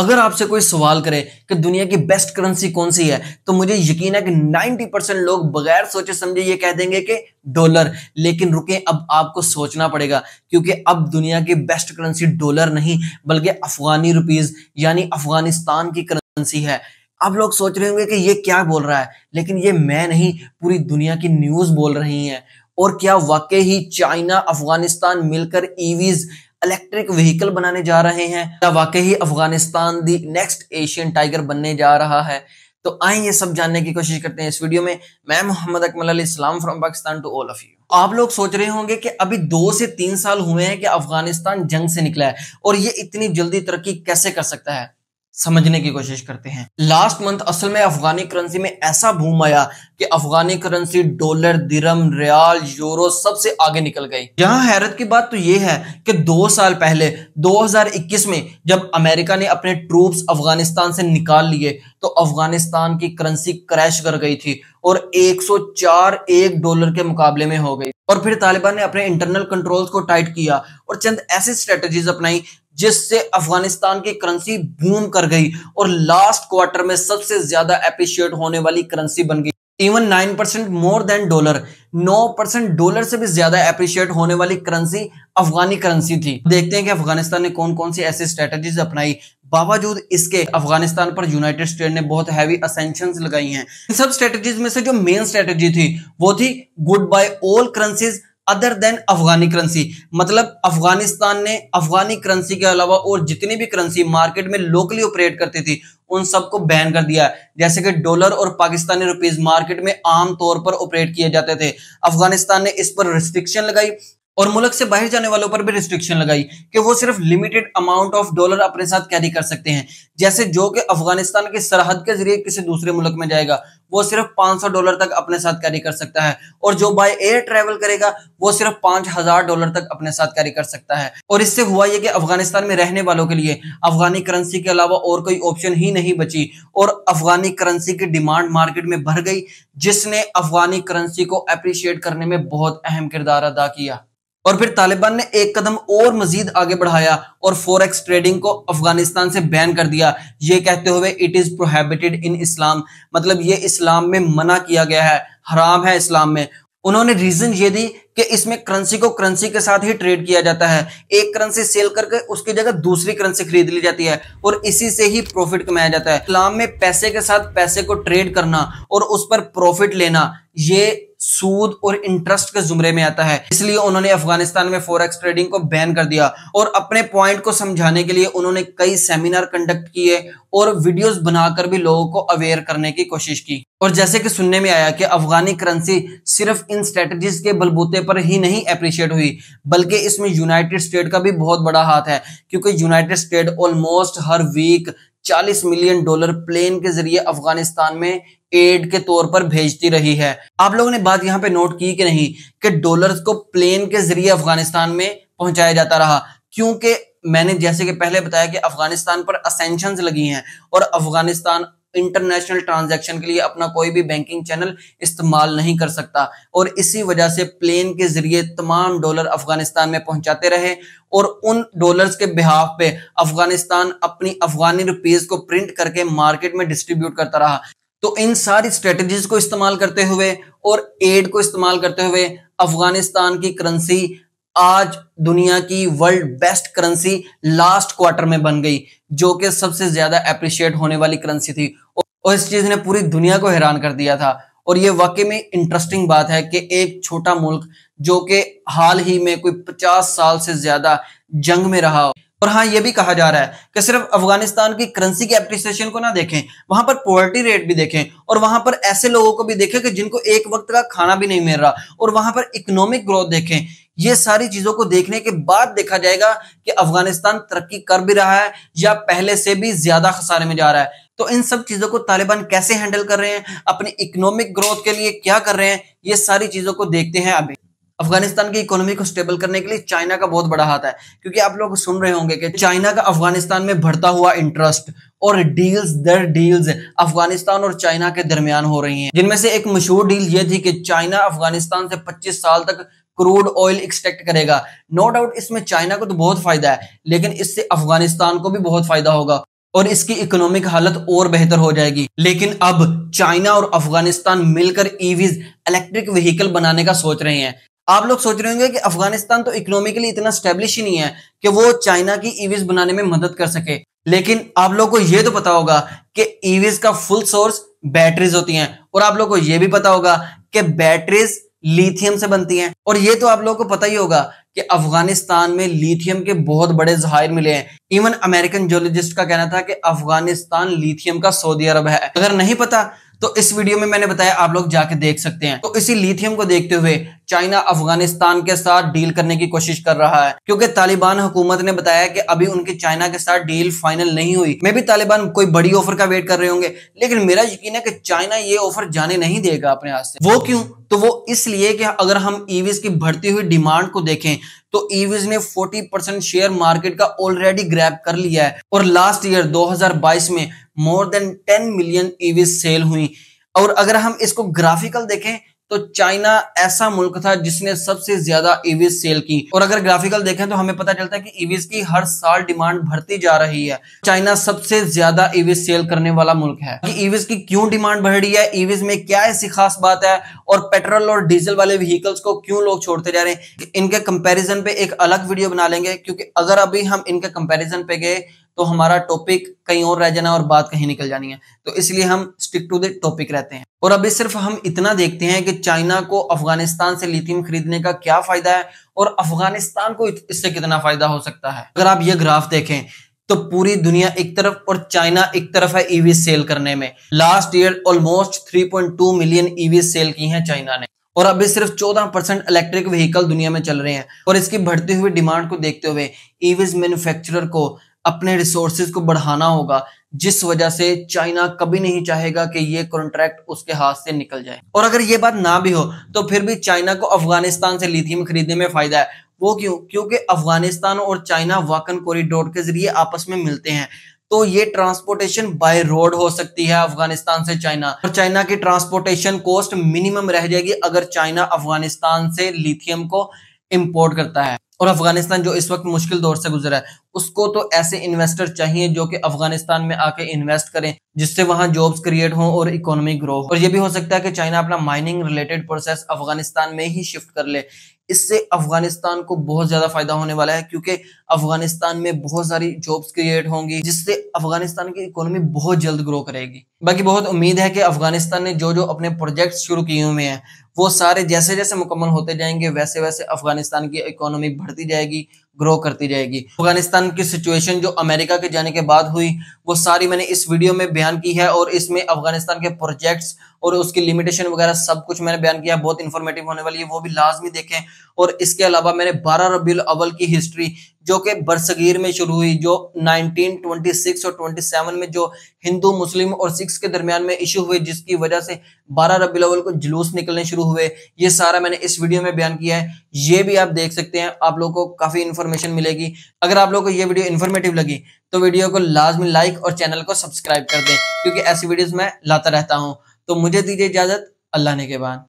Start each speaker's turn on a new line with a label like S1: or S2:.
S1: अगर आपसे कोई सवाल करे कि दुनिया की बेस्ट करेंसी कौन सी है तो मुझे यकीन है कि 90 परसेंट लोग बगैर सोचे समझे ये कह देंगे कि डॉलर लेकिन रुके अब आपको सोचना पड़ेगा क्योंकि अब दुनिया की बेस्ट करेंसी डॉलर नहीं बल्कि अफगानी रुपीज यानी अफगानिस्तान की करेंसी है आप लोग सोच रहे होंगे कि ये क्या बोल रहा है लेकिन ये मैं नहीं पूरी दुनिया की न्यूज बोल रही है और क्या वाकई ही चाइना अफगानिस्तान मिलकर ईवीज e इलेक्ट्रिक व्हीकल बनाने जा रहे हैं या वाकई ही Afghanistan the next Asian tiger बनने जा रहा है तो आए ये सब जानने की कोशिश करते हैं इस वीडियो में मैं Mohammad Akmal Ali Islam from Pakistan to all of you आप लोग सोच रहे होंगे कि अभी दो से तीन साल हुए हैं कि अफगानिस्तान जंग से निकला है और ये इतनी जल्दी तरक्की कैसे कर सकता है समझने की कोशिश करते हैं लास्ट मंथ असल में अफगानी करेंसी में ऐसा भूम आया कि Afghani currency dollar dirham riyal euro सबसे आगे निकल गई यहाँ हैरत की बात तो ये है कि दो साल पहले 2021 में जब अमेरिका ने अपने ट्रूप्स अफगानिस्तान से निकाल लिए तो अफगानिस्तान की करेंसी क्रैश कर गई थी और 104 एक डॉलर के मुकाबले में हो गई और फिर तालिबान ने अपने इंटरनल कंट्रोल्स को टाइट किया और चंद ऐसी स्ट्रेटजीज अपनाई जिससे अफगानिस्तान की करेंसी बूम कर गई और लास्ट क्वार्टर में सबसे ज्यादा एप्रिशिएट होने वाली करेंसी बन गई even nine percent more than dollar नौ परसेंट डॉलर से भी ज्यादा एप्रिशिएट होने वाली करेंसी अफगानी करेंसी थी देखते हैं कि अफगानिस्तान ने कौन कौन सी ऐसी स्ट्रेटेजीज अपनाई बावजूद इसके अफगानिस्तान पर यूनाइटेड स्टेट ने बहुत हैवी असेंशन लगाई हैं इन सब स्ट्रेटेजीज में से जो मेन स्ट्रेटेजी थी वो थी goodbye all currencies other than Afghani currency मतलब अफगानिस्तान ने अफगानी करेंसी के अलावा और जितनी भी करेंसी मार्केट में लोकली ऑपरेट करती थी उन सबको बैन कर दिया जैसे कि डॉलर और पाकिस्तानी रुपीज मार्केट में आमतौर पर ऑपरेट किए जाते थे अफगानिस्तान ने इस पर रिस्ट्रिक्शन लगाई और मुल्क से बाहर जाने वालों पर भी रिस्ट्रिक्शन लगाई कि वो सिर्फ लिमिटेड अमाउंट ऑफ डॉलर अपने साथ कैरी कर सकते हैं जैसे जो कि अफगानिस्तान की सरहद के जरिए किसी दूसरे मुल्क में जाएगा वो सिर्फ 500 डॉलर तक अपने साथ कैरी कर सकता है और जो बाय एयर ट्रेवल करेगा वो सिर्फ 5000 डॉलर तक अपने साथ कैरी कर सकता है और इससे हुआ यह कि अफगानिस्तान में रहने वालों के लिए अफगानी करेंसी के अलावा और कोई ऑप्शन ही नहीं बची और अफगानी करेंसी की डिमांड मार्केट में भर गई जिसने अफगानी करेंसी को अप्रिशिएट करने में बहुत अहम किरदार अदा किया और फिर तालिबान ने एक कदम और मजीद आगे बढ़ाया और फोरेक्स ट्रेडिंग को अफगानिस्तान से बैन कर दिया ये कहते हुए it is prohibited in Islam मतलब ये इस्लाम में मना किया गया है हराम है इस्लाम में उन्होंने रीजन ये दी कि इसमें करंसी को करंसी के साथ ही ट्रेड किया जाता है एक करंसी सेल करके उसकी जगह दूसरी करेंसी खरीद ली जाती है और इसी से ही प्रॉफिट कमाया जाता है इस्लाम में पैसे के साथ पैसे को ट्रेड करना और उस पर प्रॉफिट लेना ये सूद और इंटरेस्ट के जुमरे में आता है इसलिए उन्होंने अफगानिस्तान में फॉरेक्स ट्रेडिंग को बैन कर दिया और अपने पॉइंट को समझाने के लिए उन्होंने कई सेमिनार कंडक्ट किए और वीडियोस बनाकर भी लोगों को अवेयर करने की कोशिश की और जैसे कि सुनने में आया कि अफगानी करेंसी सिर्फ इन स्ट्रेटजीज के बलबूते मुद्दे पर ही नहीं अप्रिशिएट हुई बल्कि इसमें यूनाइटेड स्टेट का भी बहुत बड़ा हाथ है क्योंकि यूनाइटेड स्टेट ऑलमोस्ट हर वीक 40 मिलियन डॉलर प्लेन के जरिए अफगानिस्तान में एड के तौर पर भेजती रही है आप लोगों ने बात यहाँ पे नोट की कि नहीं कि डॉलर को प्लेन के जरिए अफगानिस्तान में पहुंचाया जाता रहा क्योंकि मैंने जैसे कि पहले बताया कि अफगानिस्तान पर असेंशन लगी हैं और अफगानिस्तान इंटरनेशनल ट्रांजैक्शन के लिए अपना कोई भी बैंकिंग चैनल इस्तेमाल नहीं कर सकता और इसी वजह से प्लेन के जरिए तमाम डॉलर अफगानिस्तान में पहुंचाते रहे और उन डॉलर्स के बिहाफ पे अफगानिस्तान अपनी अफगानी रुपीज को प्रिंट करके मार्केट में डिस्ट्रीब्यूट करता रहा तो इन सारी स्ट्रेटेजीज को इस्तेमाल करते हुए और एड को इस्तेमाल करते हुए अफगानिस्तान की करेंसी आज दुनिया की world best currency last quarter में बन गई जो कि सबसे ज्यादा अप्रिशिएट होने वाली करेंसी थी और इस चीज ने पूरी दुनिया को हैरान कर दिया था और ये वाकई में इंटरेस्टिंग बात है कि एक छोटा मुल्क जो कि हाल ही में कोई पचास साल से ज्यादा जंग में रहा और हाँ ये भी कहा जा रहा है कि सिर्फ अफगानिस्तान की करेंसी के अप्रिसिएशन को ना देखें वहां पर पॉवर्टी रेट भी देखें और वहां पर ऐसे लोगों को भी देखें कि जिनको एक वक्त का खाना भी नहीं मिल रहा और वहां पर इकोनॉमिक ग्रोथ देखें ये सारी चीजों को देखने के बाद देखा जाएगा कि अफगानिस्तान तरक्की कर भी रहा है या पहले से भी ज्यादा खसारे में जा रहा है तो इन सब चीजों को तालिबान कैसे हैंडल कर रहे हैं अपनी इकोनॉमिक ग्रोथ के लिए क्या कर रहे हैं ये सारी चीजों को देखते हैं अभी अफगानिस्तान की इकोनॉमी को स्टेबल करने के लिए चाइना का बहुत बड़ा हाथ है क्योंकि आप लोग सुन रहे होंगे कि चाइना का अफगानिस्तान में बढ़ता हुआ इंटरेस्ट और डील्स दर डील्स अफगानिस्तान और चाइना के दरमियान हो रही हैं जिनमें से एक मशहूर डील ये थी कि चाइना अफगानिस्तान से 25 साल तक क्रूड ऑयल एक्सट्रैक्ट करेगा नो डाउट इसमें चाइना को तो बहुत फायदा है लेकिन इससे अफगानिस्तान को भी बहुत फायदा होगा और इसकी इकोनॉमिक हालत और बेहतर हो जाएगी लेकिन अब चाइना और अफगानिस्तान मिलकर ईवीज इलेक्ट्रिक व्हीकल बनाने का सोच रहे हैं आप लोग सोच रहे होंगे कि अफगानिस्तान तो इकोनॉमिकली इतना स्टेब्लिश ही नहीं है कि वो चाइना की ईवीज e बनाने में मदद कर सके लेकिन आप लोग को यह तो पता होगा कि ईवीज e का फुल सोर्स बैटरीज होती हैं और आप लोग को यह भी पता होगा कि बैटरीज लिथियम से बनती हैं और ये तो आप लोगों को पता ही होगा कि अफगानिस्तान में लिथियम के बहुत बड़े जहार मिले हैं इवन अमेरिकन जोलॉजिस्ट का कहना था कि अफगानिस्तान लिथियम का सऊदी अरब है अगर नहीं पता तो इस वीडियो में मैंने बताया आप लोग जाके देख सकते हैं तो इसी लिथियम को देखते हुए चाइना अफगानिस्तान के साथ डील करने की कोशिश कर रहा है क्योंकि तालिबान हुकूमत ने बताया कि अभी उनके चाइना के साथ डील फाइनल नहीं हुई मैं भी तालिबान कोई बड़ी ऑफर का वेट कर रहे होंगे लेकिन मेरा यकीन है कि चाइना ये ऑफर जाने नहीं देगा अपने हाथ से वो क्यों तो वो इसलिए कि अगर हम ईवीज की बढ़ती हुई डिमांड को देखें तो ईवीज ने 40 परसेंट शेयर मार्केट का ऑलरेडी ग्रैब कर लिया है और लास्ट ईयर 2022 में more than ten million EV sale हुई और अगर हम इसको ग्राफिकल देखें तो चाइना ऐसा मुल्क था जिसने सबसे ज्यादा ईवीज e सेल की और अगर ग्राफिकल देखें तो हमें पता चलता है कि ईवीज e की हर साल डिमांड बढ़ती जा रही है चाइना सबसे ज्यादा ईवीज e सेल करने वाला मुल्क है कि ईवीज की क्यों डिमांड बढ़ रही है ईवीज में क्या ऐसी खास बात है और पेट्रोल और डीजल वाले व्हीकल्स को क्यों लोग छोड़ते जा रहे हैं इनके कंपेरिजन पे एक अलग वीडियो बना लेंगे क्योंकि अगर अभी हम इनके कंपेरिजन पे गए तो हमारा टॉपिक कहीं और रह जाना और बात कहीं निकल जानी है तो इसलिए हम स्टिक टू द टॉपिक रहते हैं और अभी सिर्फ हम इतना देखते हैं कि चाइना को अफगानिस्तान से लिथियम खरीदने का क्या फायदा है और अफगानिस्तान को इससे कितना फायदा हो सकता है अगर आप ये ग्राफ देखें तो पूरी दुनिया एक तरफ और चाइना एक तरफ है ईवी e सेल करने में last year almost 3.2 million EV sale की हैं चाइना ने और अभी सिर्फ 14 परसेंट इलेक्ट्रिक व्हीकल दुनिया में चल रहे हैं और इसकी बढ़ती हुई डिमांड को देखते हुए ईवीज e मैन्युफैक्चरर को अपने रिसोर्सेज को बढ़ाना होगा जिस वजह से चाइना कभी नहीं चाहेगा कि ये कॉन्ट्रैक्ट उसके हाथ से निकल जाए और अगर ये बात ना भी हो तो फिर भी चाइना को अफगानिस्तान से लिथियम खरीदने में फायदा है वो क्यों क्योंकि अफगानिस्तान और चाइना वाकन कॉरिडोर के जरिए आपस में मिलते हैं तो ये ट्रांसपोर्टेशन बाय रोड हो सकती है अफगानिस्तान से चाइना और चाइना की ट्रांसपोर्टेशन कॉस्ट मिनिमम रह जाएगी अगर चाइना अफगानिस्तान से लिथियम को इंपोर्ट करता है और अफगानिस्तान जो इस वक्त मुश्किल दौर से गुजरा है उसको तो ऐसे इन्वेस्टर चाहिए जो कि अफगानिस्तान में आके इन्वेस्ट करें जिससे वहां जॉब्स क्रिएट हों और इकोनॉमी ग्रो हो और ये भी हो सकता है कि चाइना अपना माइनिंग रिलेटेड प्रोसेस अफगानिस्तान में ही शिफ्ट कर ले इससे अफगानिस्तान को बहुत ज्यादा फायदा होने वाला है क्योंकि अफगानिस्तान में बहुत सारी जॉब्स क्रिएट होंगी जिससे अफगानिस्तान की इकोनॉमी बहुत जल्द ग्रो करेगी बाकी बहुत उम्मीद है कि अफगानिस्तान ने जो जो अपने प्रोजेक्ट शुरू किए हुए हैं वो सारे जैसे जैसे मुकम्मल होते जाएंगे वैसे वैसे अफगानिस्तान की इकोनॉमी बढ़ती जाएगी ग्रो करती जाएगी अफगानिस्तान की सिचुएशन जो अमेरिका के जाने के बाद हुई वो सारी मैंने इस वीडियो में बयान की है और इसमें अफगानिस्तान के प्रोजेक्ट्स और उसकी लिमिटेशन वगैरह सब कुछ मैंने बयान किया बहुत इन्फॉर्मेटिव होने वाली है वो भी लाजमी देखें और इसके अलावा मैंने बारह रबी अवल की हिस्ट्री जो कि बरसगीर में शुरू हुई जो 1926 और 27 में जो हिंदू मुस्लिम और सिख्स के दरमियान में इशू हुए जिसकी वजह से 12 रबी अवल को जुलूस निकलने शुरू हुए ये सारा मैंने इस वीडियो में बयान किया है ये भी आप देख सकते हैं आप लोगों को काफ़ी इन्फॉर्मेशन मिलेगी अगर आप लोगों को ये वीडियो इन्फॉर्मेटिव लगी तो वीडियो को लाजमी लाइक और चैनल को सब्सक्राइब कर दें क्योंकि ऐसी वीडियोज़ मैं लाता रहता हूँ तो मुझे दीजिए इजाज़त अल्लाह ने के बाद